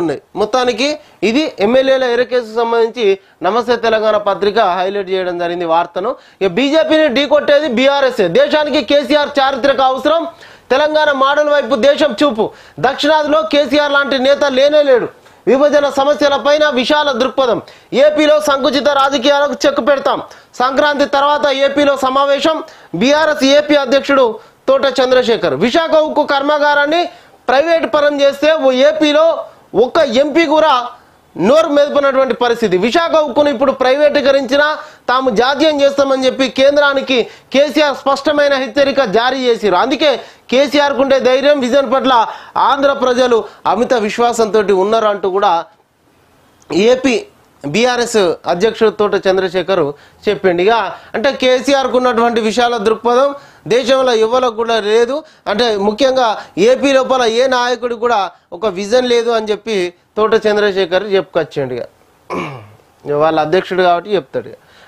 ఉన్నాయి మొత్తానికి ఇది ఎమ్మెల్యేల ఎరకేసు సంబంధించి నమస్తే తెలంగాణ పత్రిక హైలైట్ చేయడం జరిగింది వార్తను ఇక బీజేపీని కొట్టేది బీఆర్ఎస్ దేశానికి కేసీఆర్ చారిత్రక అవసరం తెలంగాణ మోడల్ వైపు దేశం చూపు దక్షిణాదిలో కేసీఆర్ లాంటి నేత లేనే లేడు విభజన సమస్యల పైన విశాల దృక్పథం ఏపీలో సంకుచిత రాజకీయాలకు చెక్ పెడతాం సంక్రాంతి తర్వాత ఏపీలో సమావేశం బీఆర్ఎస్ ఏపీ అధ్యక్షుడు తోట చంద్రశేఖర్ విశాఖ ఉక్కు కర్మాగారాన్ని ప్రైవేట్ పరం చేస్తే ఓ ఏపీలో ఒక్క ఎంపీ కూడా నోరు మెదుపునటువంటి పరిస్థితి విశాఖ ఉక్కును ఇప్పుడు ప్రైవేటీకరించిన తాము జాతీయం చేస్తామని చెప్పి కేంద్రానికి కేసీఆర్ స్పష్టమైన హెచ్చరిక జారీ చేసిరు అందుకే కేసీఆర్ కుండే ధైర్యం విజయన్ పట్ల ఆంధ్ర ప్రజలు అమిత విశ్వాసంతో ఉన్నారు అంటూ కూడా ఏపీ బీఆర్ఎస్ అధ్యక్షుడితో చంద్రశేఖర్ చెప్పిండు ఇక అంటే కేసీఆర్కు ఉన్నటువంటి విశాల దృక్పథం దేశంలో యువలకు కూడా లేదు అంటే ముఖ్యంగా ఏపీ లోపల ఏ నాయకుడు కూడా ఒక విజన్ లేదు అని చెప్పి తోట చంద్రశేఖర్ చెప్పుకొచ్చిండు ఇక వాళ్ళ అధ్యక్షుడు కాబట్టి చెప్తాడు